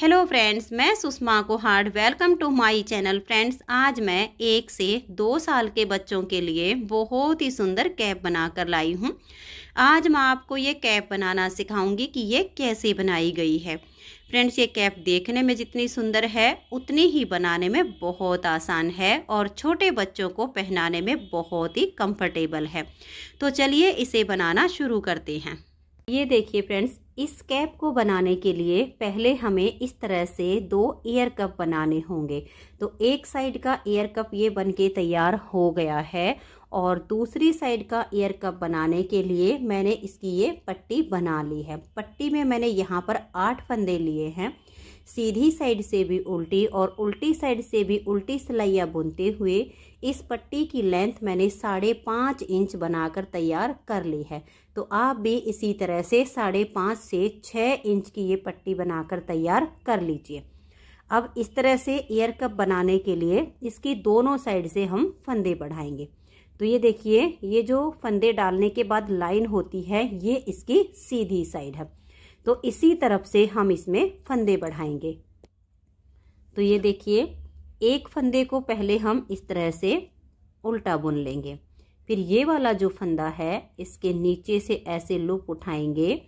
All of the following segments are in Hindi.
हेलो फ्रेंड्स मैं Sushma Kuhad welcome to my channel friends आज मैं एक से दो साल के बच्चों के लिए बहुत ही सुंदर कैप बना कर लाई हूँ आज मैं आपको ये कैप बनाना सिखाऊंगी कि ये कैसे बनाई गई है फ्रेंड्स ये कैप देखने में जितनी सुंदर है उतनी ही बनाने में बहुत आसान है और छोटे बच्चों को पहनाने में बहुत ही कम्फर्टेबल है तो चलिए इसे बनाना शुरू करते हैं ये देखिए फ्रेंड्स इस कैप को बनाने के लिए पहले हमें इस तरह से दो एयर कप बनाने होंगे तो एक साइड का एयर कप ये बन के तैयार हो गया है और दूसरी साइड का एयर कप बनाने के लिए मैंने इसकी ये पट्टी बना ली है पट्टी में मैंने यहाँ पर आठ फंदे लिए हैं सीधी साइड से भी उल्टी और उल्टी साइड से भी उल्टी सिलाइयाँ बुनते हुए इस पट्टी की लेंथ मैंने साढ़े पाँच इंच बनाकर तैयार कर ली है तो आप भी इसी तरह से साढ़े पाँच से छः इंच की ये पट्टी बनाकर तैयार कर लीजिए अब इस तरह से एयर कप बनाने के लिए इसकी दोनों साइड से हम फंदे बढ़ाएंगे तो ये देखिए ये जो फंदे डालने के बाद लाइन होती है ये इसकी सीधी साइड है तो इसी तरफ से हम इसमें फंदे बढ़ाएंगे तो ये देखिए एक फंदे को पहले हम इस तरह से उल्टा बुन लेंगे फिर ये वाला जो फंदा है इसके नीचे से ऐसे लूप उठाएंगे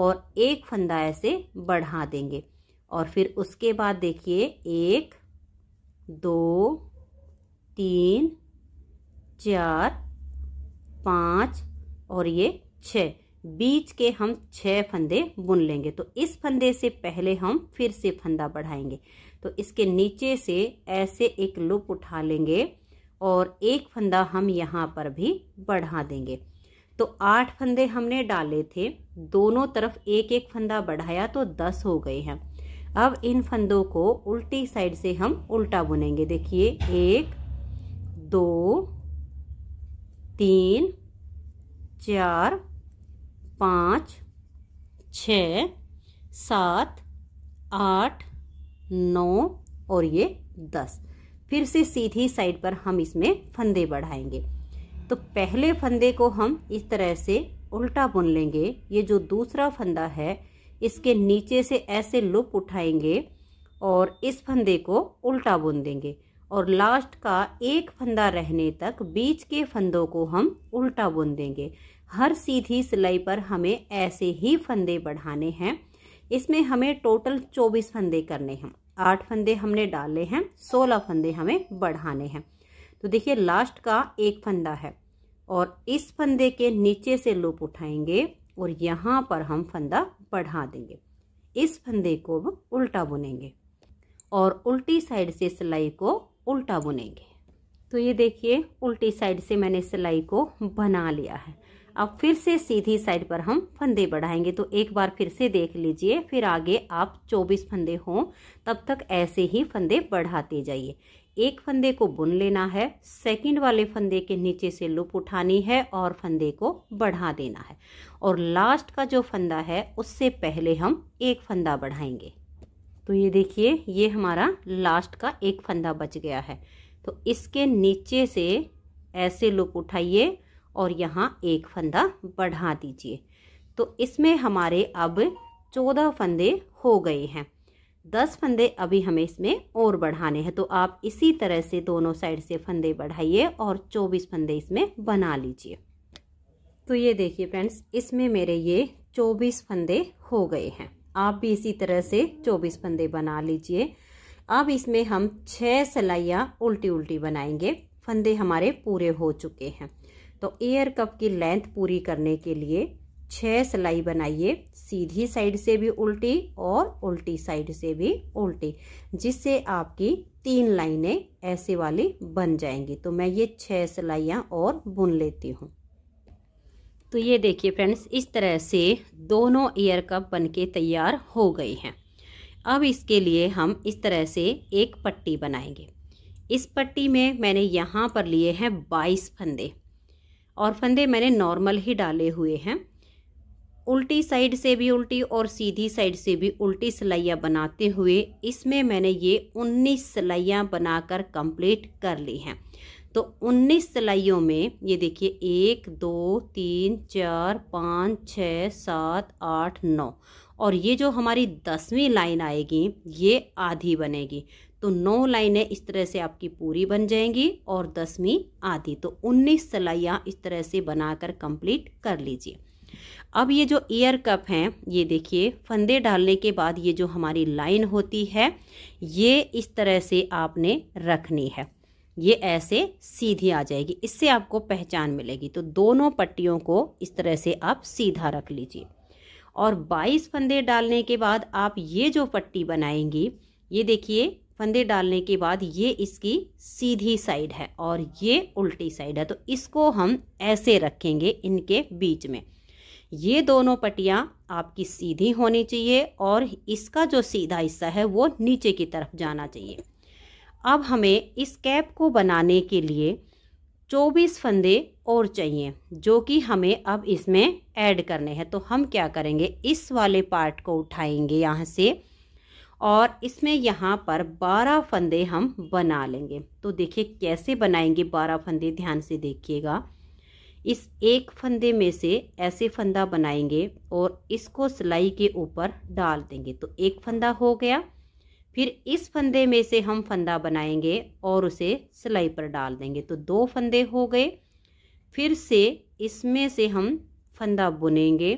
और एक फंदा ऐसे बढ़ा देंगे और फिर उसके बाद देखिए एक दो तीन चार पाँच और ये छ बीच के हम छः फंदे बुन लेंगे तो इस फंदे से पहले हम फिर से फंदा बढ़ाएंगे तो इसके नीचे से ऐसे एक लुप उठा लेंगे और एक फंदा हम यहाँ पर भी बढ़ा देंगे तो आठ फंदे हमने डाले थे दोनों तरफ एक एक फंदा बढ़ाया तो दस हो गए हैं अब इन फंदों को उल्टी साइड से हम उल्टा बुनेंगे देखिए एक दो तीन चार पाँच छ सात आठ नौ और ये दस फिर से सीधी साइड पर हम इसमें फंदे बढ़ाएंगे तो पहले फंदे को हम इस तरह से उल्टा बुन लेंगे ये जो दूसरा फंदा है इसके नीचे से ऐसे लुप उठाएंगे और इस फंदे को उल्टा बुन देंगे और लास्ट का एक फंदा रहने तक बीच के फंदों को हम उल्टा बुन देंगे हर सीधी सिलाई पर हमें ऐसे ही फंदे बढ़ाने हैं इसमें हमें टोटल 24 फंदे करने हैं आठ फंदे हमने डाले हैं सोलह फंदे हमें बढ़ाने हैं तो देखिए लास्ट का एक फंदा है और इस फंदे के नीचे से लूप उठाएंगे और यहाँ पर हम फंदा बढ़ा देंगे इस फंदे को उल्टा बुनेंगे और उल्टी साइड से सिलाई को उल्टा बुनेंगे तो ये देखिए उल्टी साइड से मैंने सिलाई को बना लिया है अब फिर से सीधी साइड पर हम फंदे बढ़ाएंगे तो एक बार फिर से देख लीजिए फिर आगे आप 24 फंदे हों तब तक ऐसे ही फंदे बढ़ाते जाइए एक फंदे को बुन लेना है सेकंड वाले फंदे के नीचे से लुप उठानी है और फंदे को बढ़ा देना है और लास्ट का जो फंदा है उससे पहले हम एक फंदा बढ़ाएंगे तो ये देखिए ये हमारा लास्ट का एक फंदा बच गया है तो इसके नीचे से ऐसे लुप उठाइए और यहाँ एक फंदा बढ़ा दीजिए तो इसमें हमारे अब चौदह फंदे हो गए हैं दस फंदे अभी हमें इसमें और बढ़ाने हैं तो आप इसी तरह से दोनों साइड से फंदे बढ़ाइए और चौबीस फंदे इसमें बना लीजिए तो ये देखिए फ्रेंड्स इसमें मेरे ये चौबीस फंदे हो गए हैं आप भी इसी तरह से चौबीस फंदे बना लीजिए अब इसमें हम छः सलाइयाँ उल्टी उल्टी बनाएंगे फंदे हमारे पूरे हो चुके हैं तो एयर कप की लेंथ पूरी करने के लिए छः सिलाई बनाइए सीधी साइड से भी उल्टी और उल्टी साइड से भी उल्टी जिससे आपकी तीन लाइनें ऐसे वाली बन जाएंगी तो मैं ये छः सिलाइयाँ और बुन लेती हूँ तो ये देखिए फ्रेंड्स इस तरह से दोनों एयर कप बनके तैयार हो गए हैं अब इसके लिए हम इस तरह से एक पट्टी बनाएंगे इस पट्टी में मैंने यहाँ पर लिए हैं बाईस फंदे और फंदे मैंने नॉर्मल ही डाले हुए हैं उल्टी साइड से भी उल्टी और सीधी साइड से भी उल्टी सिलाइयाँ बनाते हुए इसमें मैंने ये 19 सिलाइयाँ बनाकर कंप्लीट कर ली हैं तो 19 सिलाइयों में ये देखिए एक दो तीन चार पाँच छ सात आठ नौ और ये जो हमारी दसवीं लाइन आएगी ये आधी बनेगी तो नौ लाइनें इस तरह से आपकी पूरी बन जाएंगी और दसवीं आधी तो उन्नीस सलाइयाँ इस तरह से बनाकर कंप्लीट कर लीजिए अब ये जो ईयर कप हैं ये देखिए फंदे डालने के बाद ये जो हमारी लाइन होती है ये इस तरह से आपने रखनी है ये ऐसे सीधी आ जाएगी इससे आपको पहचान मिलेगी तो दोनों पट्टियों को इस तरह से आप सीधा रख लीजिए और 22 फंदे डालने के बाद आप ये जो पट्टी बनाएंगी ये देखिए फंदे डालने के बाद ये इसकी सीधी साइड है और ये उल्टी साइड है तो इसको हम ऐसे रखेंगे इनके बीच में ये दोनों पट्टियाँ आपकी सीधी होनी चाहिए और इसका जो सीधा हिस्सा है वो नीचे की तरफ जाना चाहिए अब हमें इस कैप को बनाने के लिए 24 फंदे और चाहिए जो कि हमें अब इसमें ऐड करने हैं तो हम क्या करेंगे इस वाले पार्ट को उठाएंगे यहाँ से और इसमें यहाँ पर बारह फंदे हम बना लेंगे तो देखिए कैसे बनाएंगे बारह फंदे ध्यान से देखिएगा इस एक फंदे में से ऐसे फंदा बनाएंगे और इसको सिलाई के ऊपर डाल देंगे तो एक फंदा हो गया फिर इस फंदे में से हम फंदा बनाएंगे और उसे सिलाई पर डाल देंगे तो दो फंदे हो गए फिर से इसमें से हम फंदा बुनेंगे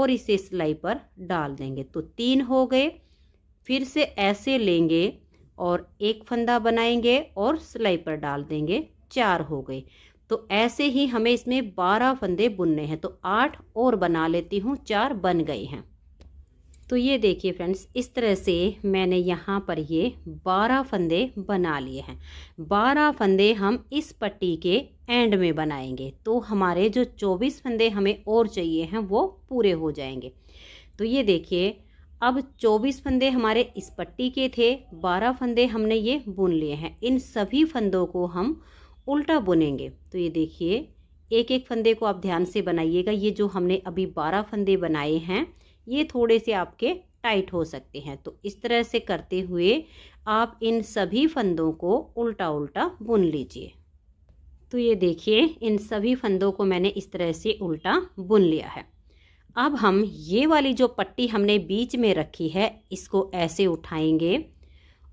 और इसे सिलाई पर डाल देंगे तो तीन हो गए फिर से ऐसे लेंगे और एक फंदा बनाएंगे और सिलाई पर डाल देंगे चार हो गए तो ऐसे ही हमें इसमें बारह फंदे बुनने हैं तो आठ और बना लेती हूँ चार बन गए हैं तो ये देखिए फ्रेंड्स इस तरह से मैंने यहाँ पर ये बारह फंदे बना लिए हैं बारह फंदे हम इस पट्टी के एंड में बनाएंगे तो हमारे जो चौबीस फंदे हमें और चाहिए हैं वो पूरे हो जाएंगे तो ये देखिए अब 24 फंदे हमारे इस पट्टी के थे 12 फंदे हमने ये बुन लिए हैं इन सभी फंदों को हम उल्टा बुनेंगे तो ये देखिए एक एक फंदे को आप ध्यान से बनाइएगा ये जो हमने अभी 12 फंदे बनाए हैं ये थोड़े से आपके टाइट हो सकते हैं तो इस तरह से करते हुए आप इन सभी फंदों को उल्टा उल्टा बुन लीजिए तो ये देखिए इन सभी फंदों को मैंने इस तरह से उल्टा बुन लिया है अब हम ये वाली जो पट्टी हमने बीच में रखी है इसको ऐसे उठाएंगे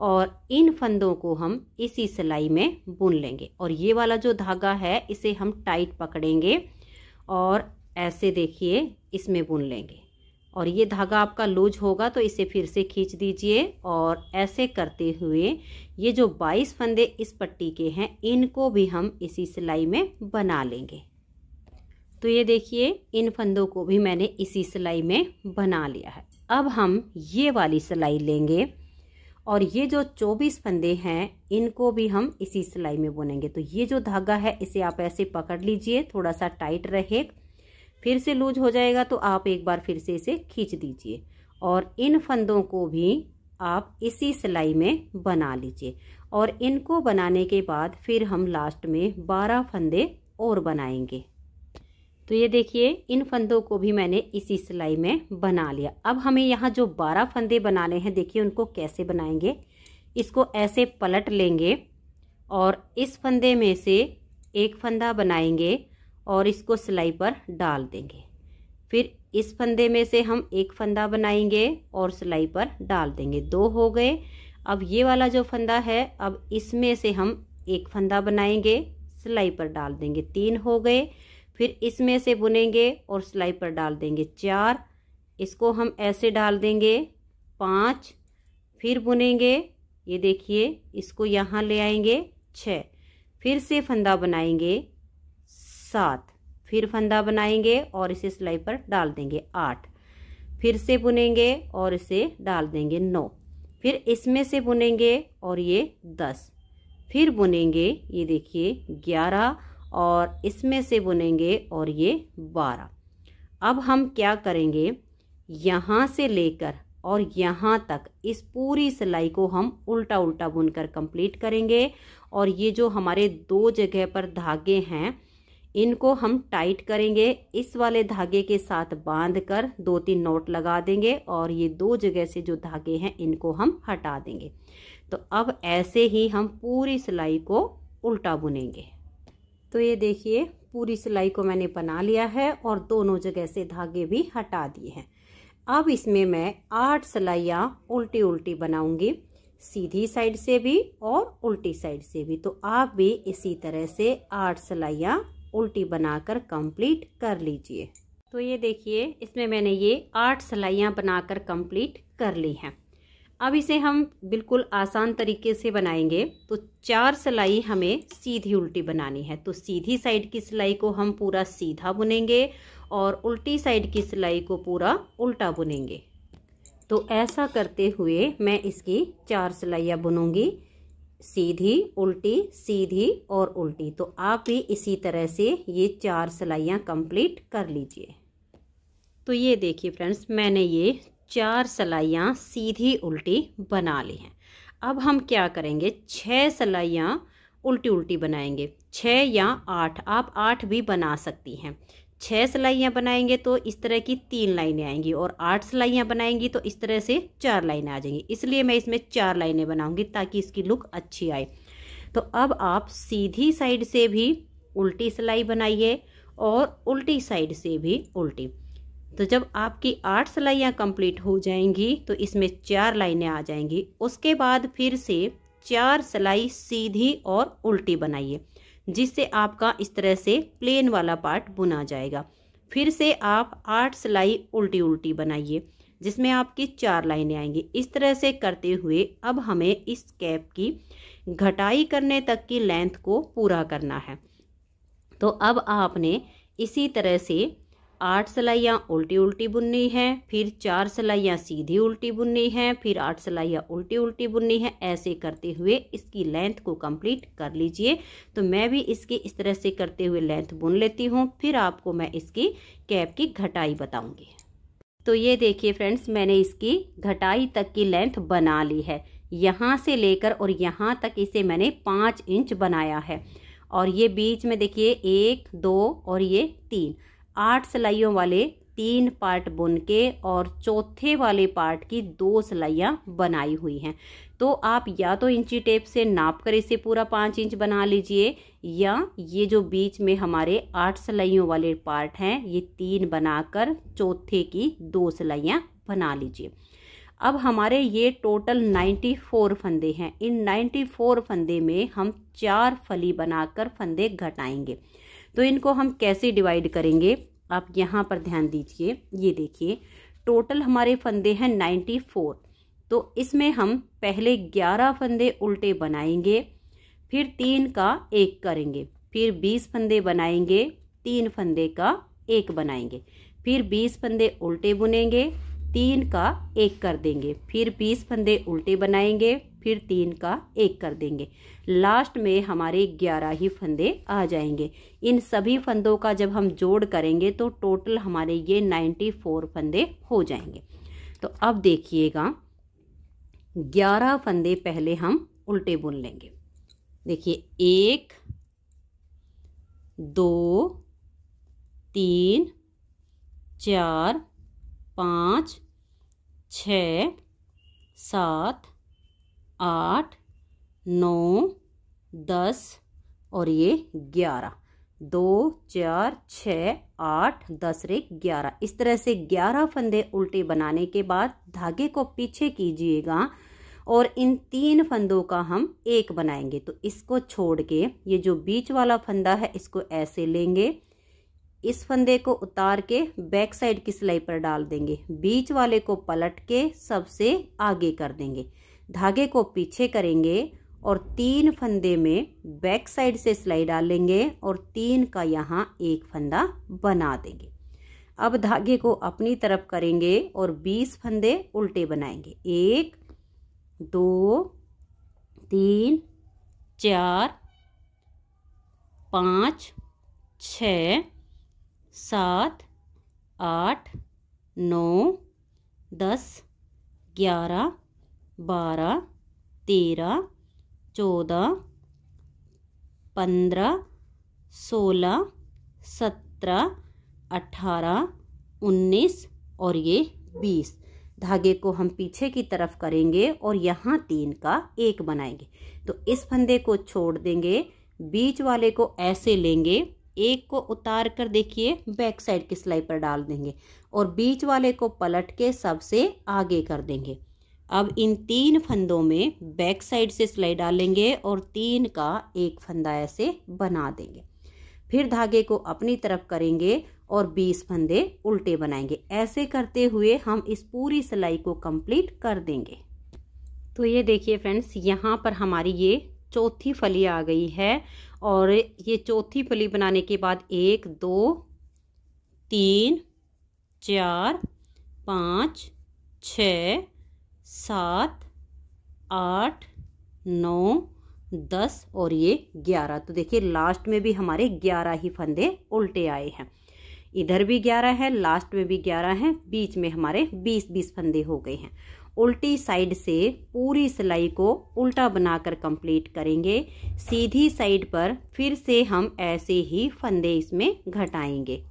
और इन फंदों को हम इसी सिलाई में बुन लेंगे और ये वाला जो धागा है इसे हम टाइट पकड़ेंगे और ऐसे देखिए इसमें बुन लेंगे और ये धागा आपका लूज होगा तो इसे फिर से खींच दीजिए और ऐसे करते हुए ये जो 22 फंदे इस पट्टी के हैं इनको भी हम इसी सिलाई में बना लेंगे तो ये देखिए इन फंदों को भी मैंने इसी सिलाई में बना लिया है अब हम ये वाली सिलाई लेंगे और ये जो 24 फंदे हैं इनको भी हम इसी सिलाई में बुनेंगे तो ये जो धागा है इसे आप ऐसे पकड़ लीजिए थोड़ा सा टाइट रहे फिर से लूज हो जाएगा तो आप एक बार फिर से इसे खींच दीजिए और इन फंदों को भी आप इसी सिलाई में बना लीजिए और इनको बनाने के बाद फिर हम लास्ट में 12 फंदे और बनाएंगे तो ये देखिए इन फंदों को भी मैंने इसी सिलाई में बना लिया अब हमें यहाँ जो बारह फंदे बनाने हैं देखिए उनको कैसे बनाएंगे इसको ऐसे पलट लेंगे और इस फंदे में से एक फंदा बनाएंगे और इसको सिलाई पर डाल देंगे फिर इस फंदे में से हम एक फंदा बनाएंगे और सिलाई पर डाल देंगे दो हो गए अब ये वाला जो फंदा है अब इसमें से हम एक फंदा बनाएंगे सिलाई पर डाल देंगे तीन हो गए फिर इसमें से बुनेंगे और सिलाई पर डाल देंगे चार इसको हम ऐसे डाल देंगे पाँच फिर बुनेंगे ये देखिए इसको यहाँ ले आएंगे छ फिर से फंदा बनाएंगे सात फिर फंदा बनाएंगे और इसे सिलाई पर डाल देंगे आठ फिर से बुनेंगे और इसे डाल देंगे नौ फिर इसमें से बुनेंगे और ये दस फिर बुनेंगे ये देखिए ग्यारह और इसमें से बुनेंगे और ये बारह अब हम क्या करेंगे यहाँ से लेकर और यहाँ तक इस पूरी सिलाई को हम उल्टा उल्टा बुनकर कंप्लीट करेंगे और ये जो हमारे दो जगह पर धागे हैं इनको हम टाइट करेंगे इस वाले धागे के साथ बांध कर दो तीन नोट लगा देंगे और ये दो जगह से जो धागे हैं इनको हम हटा देंगे तो अब ऐसे ही हम पूरी सिलाई को उल्टा बुनेंगे तो ये देखिए पूरी सिलाई को मैंने बना लिया है और दोनों जगह से धागे भी हटा दिए हैं अब इसमें मैं आठ सिलाइयाँ उल्टी उल्टी बनाऊंगी सीधी साइड से भी और उल्टी साइड से भी तो आप भी इसी तरह से आठ सिलाइयाँ उल्टी बनाकर कंप्लीट कर लीजिए तो ये देखिए इसमें मैंने ये आठ सिलाइयाँ बनाकर कंप्लीट कर ली हैं अब इसे हम बिल्कुल आसान तरीके से बनाएंगे तो चार सिलाई हमें सीधी उल्टी बनानी है तो सीधी साइड की सिलाई को हम पूरा सीधा बुनेंगे और उल्टी साइड की सिलाई को पूरा उल्टा बुनेंगे तो ऐसा करते हुए मैं इसकी चार सिलाइयाँ बुनूंगी सीधी उल्टी सीधी और उल्टी तो आप भी इसी तरह से ये चार सिलाइयाँ कंप्लीट कर लीजिए तो ये देखिए फ्रेंड्स मैंने ये चार सलाइयाँ सीधी उल्टी बना ली हैं अब हम क्या करेंगे छः सलाइयाँ उल्टी उल्टी बनाएंगे छः या आठ आप आठ भी बना सकती हैं छः सिलाइयाँ बनाएंगे तो इस तरह की तीन लाइनें आएंगी और आठ सिलाइयाँ बनाएंगी तो इस तरह से चार लाइनें आ जाएंगी इसलिए मैं इसमें चार लाइनें बनाऊंगी ताकि इसकी लुक अच्छी आए तो अब आप सीधी साइड से भी उल्टी सिलाई बनाइए और उल्टी साइड से भी उल्टी तो जब आपकी आठ सिलाइयाँ कंप्लीट हो जाएंगी तो इसमें चार लाइनें आ जाएंगी उसके बाद फिर से चार सिलाई सीधी और उल्टी बनाइए जिससे आपका इस तरह से प्लेन वाला पार्ट बुना जाएगा फिर से आप आठ सिलाई उल्टी उल्टी बनाइए जिसमें आपकी चार लाइनें आएंगी इस तरह से करते हुए अब हमें इस कैप की घटाई करने तक की लेंथ को पूरा करना है तो अब आपने इसी तरह से आठ सिलाइयाँ उल्टी उल्टी बुननी है फिर चार सिलाइयाँ सीधी उल्टी बुननी है फिर आठ सिलाइयाँ उल्टी उल्टी बुननी है ऐसे करते हुए इसकी लेंथ को कंप्लीट कर लीजिए तो मैं भी इसकी इस तरह से करते हुए लेंथ बुन लेती हूँ फिर आपको मैं इसकी कैप की घटाई बताऊँगी तो ये देखिए फ्रेंड्स मैंने इसकी घटाई तक की लेंथ बना ली है यहाँ से लेकर और यहाँ तक इसे मैंने पाँच इंच बनाया है और ये बीच में देखिए एक दो और ये तीन आठ सिलाइयों वाले तीन पार्ट बुन के और चौथे वाले पार्ट की दो सिलाइयाँ बनाई हुई हैं तो आप या तो इंची टेप से नाप कर इसे पूरा पाँच इंच बना लीजिए या ये जो बीच में हमारे आठ सिलाइयों वाले पार्ट हैं ये तीन बनाकर चौथे की दो सिलाइयाँ बना लीजिए अब हमारे ये टोटल 94 फंदे हैं इन 94 फंदे में हम चार फली बनाकर फंदे घटाएंगे तो इनको हम कैसे डिवाइड करेंगे आप यहाँ पर ध्यान दीजिए ये देखिए टोटल हमारे फंदे हैं नाइन्टी फोर तो इसमें हम पहले ग्यारह फंदे उल्टे बनाएंगे फिर तीन का एक करेंगे फिर बीस फंदे बनाएंगे तीन फंदे का एक बनाएंगे फिर बीस फंदे उल्टे बुनेंगे तीन का एक कर देंगे फिर बीस फंदे उल्टे बनाएंगे फिर तीन का एक कर देंगे लास्ट में हमारे ग्यारह ही फंदे आ जाएंगे इन सभी फंदों का जब हम जोड़ करेंगे तो टोटल हमारे ये नाइन्टी फोर फंदे हो जाएंगे तो अब देखिएगा ग्यारह फंदे पहले हम उल्टे बुन लेंगे देखिए एक दो तीन चार पाँच छ सात आठ नौ दस और ये ग्यारह दो चार छ आठ दस रे ग्यारह इस तरह से ग्यारह फंदे उल्टे बनाने के बाद धागे को पीछे कीजिएगा और इन तीन फंदों का हम एक बनाएंगे तो इसको छोड़ के ये जो बीच वाला फंदा है इसको ऐसे लेंगे इस फंदे को उतार के बैक साइड की सिलाई पर डाल देंगे बीच वाले को पलट के सबसे आगे कर देंगे धागे को पीछे करेंगे और तीन फंदे में बैक साइड से सिलाई डालेंगे और तीन का यहाँ एक फंदा बना देंगे अब धागे को अपनी तरफ करेंगे और बीस फंदे उल्टे बनाएंगे एक दो तीन चार पाँच छ सात आठ नौ दस ग्यारह बारह तेरह चौदह पंद्रह सोलह सत्रह अठारह उन्नीस और ये बीस धागे को हम पीछे की तरफ करेंगे और यहाँ तीन का एक बनाएंगे तो इस फंदे को छोड़ देंगे बीच वाले को ऐसे लेंगे एक को उतार कर देखिए बैक साइड की सिलाई पर डाल देंगे और बीच वाले को पलट के सबसे आगे कर देंगे अब इन तीन फंदों में बैक साइड से सिलाई डालेंगे और तीन का एक फंदा ऐसे बना देंगे फिर धागे को अपनी तरफ करेंगे और 20 फंदे उल्टे बनाएंगे ऐसे करते हुए हम इस पूरी सिलाई को कंप्लीट कर देंगे तो ये देखिए फ्रेंड्स यहाँ पर हमारी ये चौथी फली आ गई है और ये चौथी फली बनाने के बाद एक दो तीन चार पाँच छ सात आठ नौ दस और ये ग्यारह तो देखिए लास्ट में भी हमारे ग्यारह ही फंदे उल्टे आए हैं इधर भी ग्यारह है लास्ट में भी ग्यारह है बीच में हमारे बीस बीस फंदे हो गए हैं उल्टी साइड से पूरी सिलाई को उल्टा बनाकर कंप्लीट करेंगे सीधी साइड पर फिर से हम ऐसे ही फंदे इसमें घटाएंगे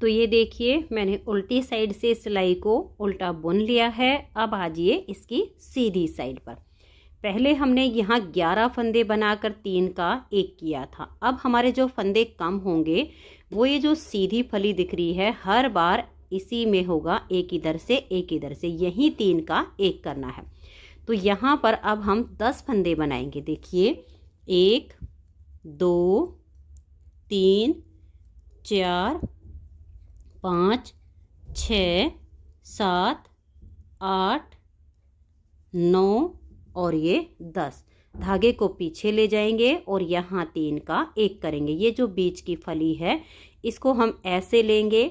तो ये देखिए मैंने उल्टी साइड से सिलाई को उल्टा बुन लिया है अब आ जाइए इसकी सीधी साइड पर पहले हमने यहाँ ग्यारह फंदे बनाकर तीन का एक किया था अब हमारे जो फंदे कम होंगे वो ये जो सीधी फली दिख रही है हर बार इसी में होगा एक इधर से एक इधर से यही तीन का एक करना है तो यहाँ पर अब हम दस फंदे बनाएंगे देखिए एक दो तीन चार पाँच छ सात आठ नौ और ये दस धागे को पीछे ले जाएंगे और यहाँ तीन का एक करेंगे ये जो बीच की फली है इसको हम ऐसे लेंगे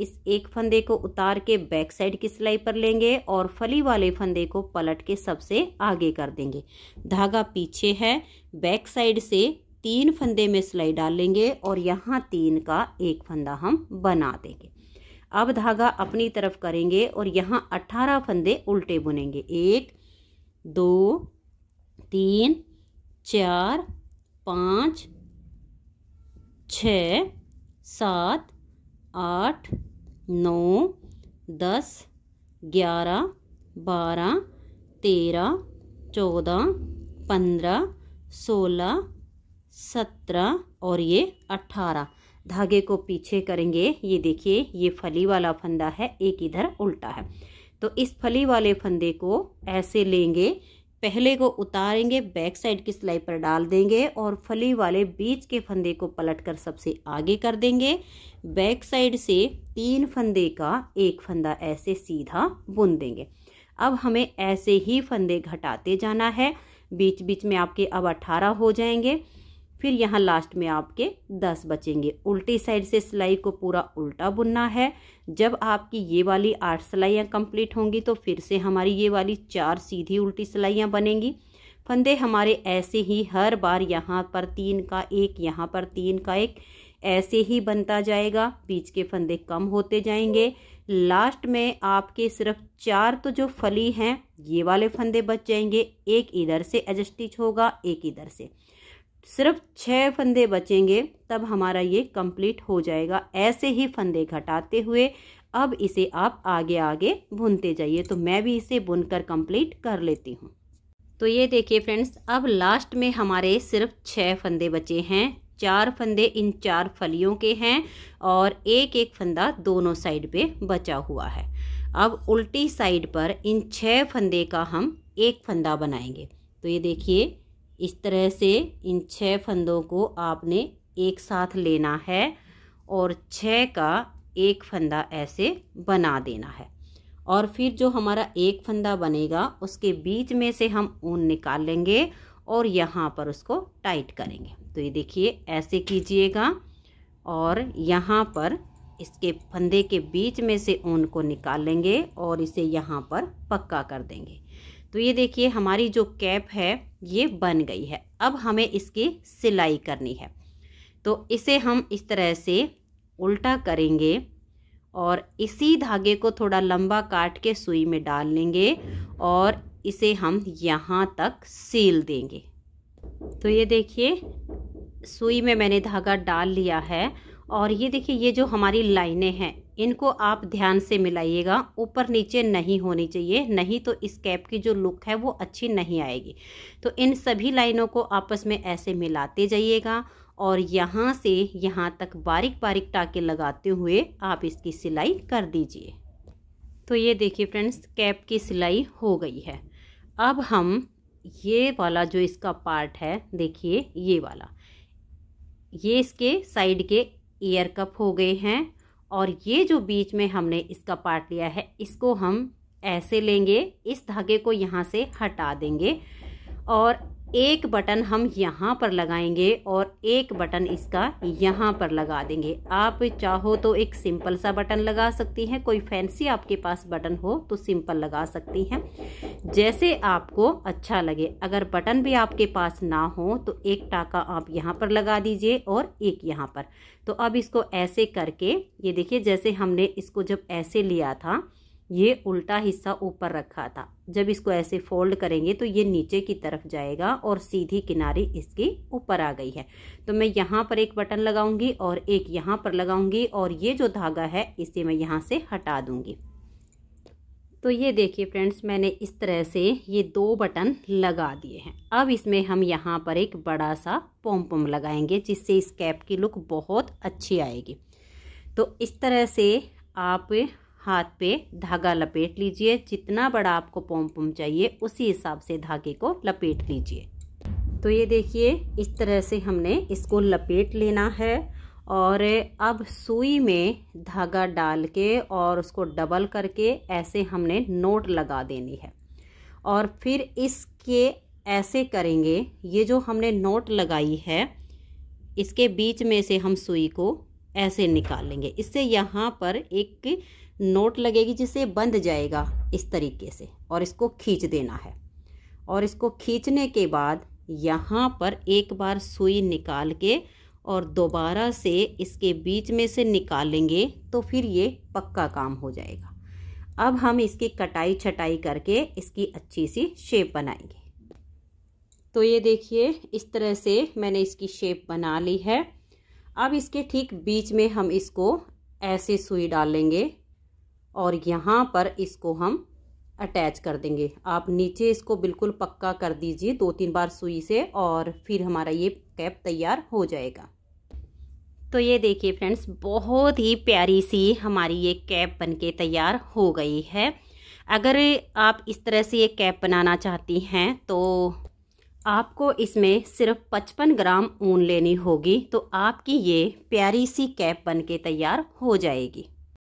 इस एक फंदे को उतार के बैक साइड की सिलाई पर लेंगे और फली वाले फंदे को पलट के सबसे आगे कर देंगे धागा पीछे है बैक साइड से तीन फंदे में सिलाई डालेंगे और यहाँ तीन का एक फंदा हम बना देंगे अब धागा अपनी तरफ करेंगे और यहाँ अट्ठारह फंदे उल्टे बुनेंगे एक दो तीन चार पाँच छ सात आठ नौ दस ग्यारह बारह तेरह चौदह पंद्रह सोलह सत्रह और ये अट्ठारह धागे को पीछे करेंगे ये देखिए ये फली वाला फंदा है एक इधर उल्टा है तो इस फली वाले फंदे को ऐसे लेंगे पहले को उतारेंगे बैक साइड की सिलाई पर डाल देंगे और फली वाले बीच के फंदे को पलटकर सबसे आगे कर देंगे बैक साइड से तीन फंदे का एक फंदा ऐसे सीधा बुन देंगे अब हमें ऐसे ही फंदे घटाते जाना है बीच बीच में आपके अब अट्ठारह हो जाएंगे फिर यहाँ लास्ट में आपके दस बचेंगे उल्टी साइड से सिलाई को पूरा उल्टा बुनना है जब आपकी ये वाली आठ सिलाइयाँ कंप्लीट होंगी तो फिर से हमारी ये वाली चार सीधी उल्टी सिलाइयाँ बनेंगी फंदे हमारे ऐसे ही हर बार यहाँ पर तीन का एक यहाँ पर तीन का एक ऐसे ही बनता जाएगा बीच के फंदे कम होते जाएंगे लास्ट में आपके सिर्फ चार तो जो फली हैं ये वाले फंदे बच जाएंगे एक इधर से एडजस्टिच होगा एक इधर से सिर्फ छः फंदे बचेंगे तब हमारा ये कंप्लीट हो जाएगा ऐसे ही फंदे घटाते हुए अब इसे आप आगे आगे भुनते जाइए तो मैं भी इसे बुनकर कंप्लीट कर लेती हूँ तो ये देखिए फ्रेंड्स अब लास्ट में हमारे सिर्फ छः फंदे बचे हैं चार फंदे इन चार फलियों के हैं और एक एक फंदा दोनों साइड पे बचा हुआ है अब उल्टी साइड पर इन छः फंदे का हम एक फंदा बनाएंगे तो ये देखिए इस तरह से इन छः फंदों को आपने एक साथ लेना है और छः का एक फंदा ऐसे बना देना है और फिर जो हमारा एक फंदा बनेगा उसके बीच में से हम ऊन निकाल लेंगे और यहाँ पर उसको टाइट करेंगे तो ये देखिए ऐसे कीजिएगा और यहाँ पर इसके फंदे के बीच में से ऊन को निकाल लेंगे और इसे यहाँ पर पक्का कर देंगे तो ये देखिए हमारी जो कैप है ये बन गई है अब हमें इसकी सिलाई करनी है तो इसे हम इस तरह से उल्टा करेंगे और इसी धागे को थोड़ा लंबा काट के सुई में डाल लेंगे और इसे हम यहाँ तक सील देंगे तो ये देखिए सुई में मैंने धागा डाल लिया है और ये देखिए ये जो हमारी लाइनें हैं इनको आप ध्यान से मिलाइएगा ऊपर नीचे नहीं होनी चाहिए नहीं तो इस कैप की जो लुक है वो अच्छी नहीं आएगी तो इन सभी लाइनों को आपस में ऐसे मिलाते जाइएगा और यहाँ से यहाँ तक बारीक बारीक टाके लगाते हुए आप इसकी सिलाई कर दीजिए तो ये देखिए फ्रेंड्स कैप की सिलाई हो गई है अब हम ये वाला जो इसका पार्ट है देखिए ये वाला ये इसके साइड के ईयर कप हो गए हैं और ये जो बीच में हमने इसका पार्ट लिया है इसको हम ऐसे लेंगे इस धागे को यहाँ से हटा देंगे और एक बटन हम यहाँ पर लगाएंगे और एक बटन इसका यहाँ पर लगा देंगे आप चाहो तो एक सिंपल सा बटन लगा सकती हैं कोई फैंसी आपके पास बटन हो तो सिंपल लगा सकती हैं जैसे आपको अच्छा लगे अगर बटन भी आपके पास ना हो तो एक टाका आप यहाँ पर लगा दीजिए और एक यहाँ पर तो अब इसको ऐसे करके ये देखिए जैसे हमने इसको जब ऐसे लिया था ये उल्टा हिस्सा ऊपर रखा था जब इसको ऐसे फोल्ड करेंगे तो ये नीचे की तरफ जाएगा और सीधी किनारी इसकी ऊपर आ गई है तो मैं यहाँ पर एक बटन लगाऊंगी और एक यहाँ पर लगाऊंगी और ये जो धागा है इसे मैं यहाँ से हटा दूंगी तो ये देखिए फ्रेंड्स मैंने इस तरह से ये दो बटन लगा दिए हैं अब इसमें हम यहाँ पर एक बड़ा सा पोमपोम लगाएंगे जिससे इस कैप की लुक बहुत अच्छी आएगी तो इस तरह से आप हाथ पे धागा लपेट लीजिए जितना बड़ा आपको पोम पॉम चाहिए उसी हिसाब से धागे को लपेट लीजिए तो ये देखिए इस तरह से हमने इसको लपेट लेना है और अब सुई में धागा डाल के और उसको डबल करके ऐसे हमने नोट लगा देनी है और फिर इसके ऐसे करेंगे ये जो हमने नोट लगाई है इसके बीच में से हम सुई को ऐसे निकालेंगे इससे यहाँ पर एक नोट लगेगी जिसे बंध जाएगा इस तरीके से और इसको खींच देना है और इसको खींचने के बाद यहाँ पर एक बार सुई निकाल के और दोबारा से इसके बीच में से निकालेंगे तो फिर ये पक्का काम हो जाएगा अब हम इसकी कटाई छटाई करके इसकी अच्छी सी शेप बनाएंगे तो ये देखिए इस तरह से मैंने इसकी शेप बना ली है अब इसके ठीक बीच में हम इसको ऐसे सुई डालेंगे और यहाँ पर इसको हम अटैच कर देंगे आप नीचे इसको बिल्कुल पक्का कर दीजिए दो तीन बार सुई से और फिर हमारा ये कैप तैयार हो जाएगा तो ये देखिए फ्रेंड्स बहुत ही प्यारी सी हमारी ये कैप बनके तैयार हो गई है अगर आप इस तरह से ये कैप बनाना चाहती हैं तो आपको इसमें सिर्फ 55 ग्राम ऊन लेनी होगी तो आपकी ये प्यारी सी कैप बनके तैयार हो जाएगी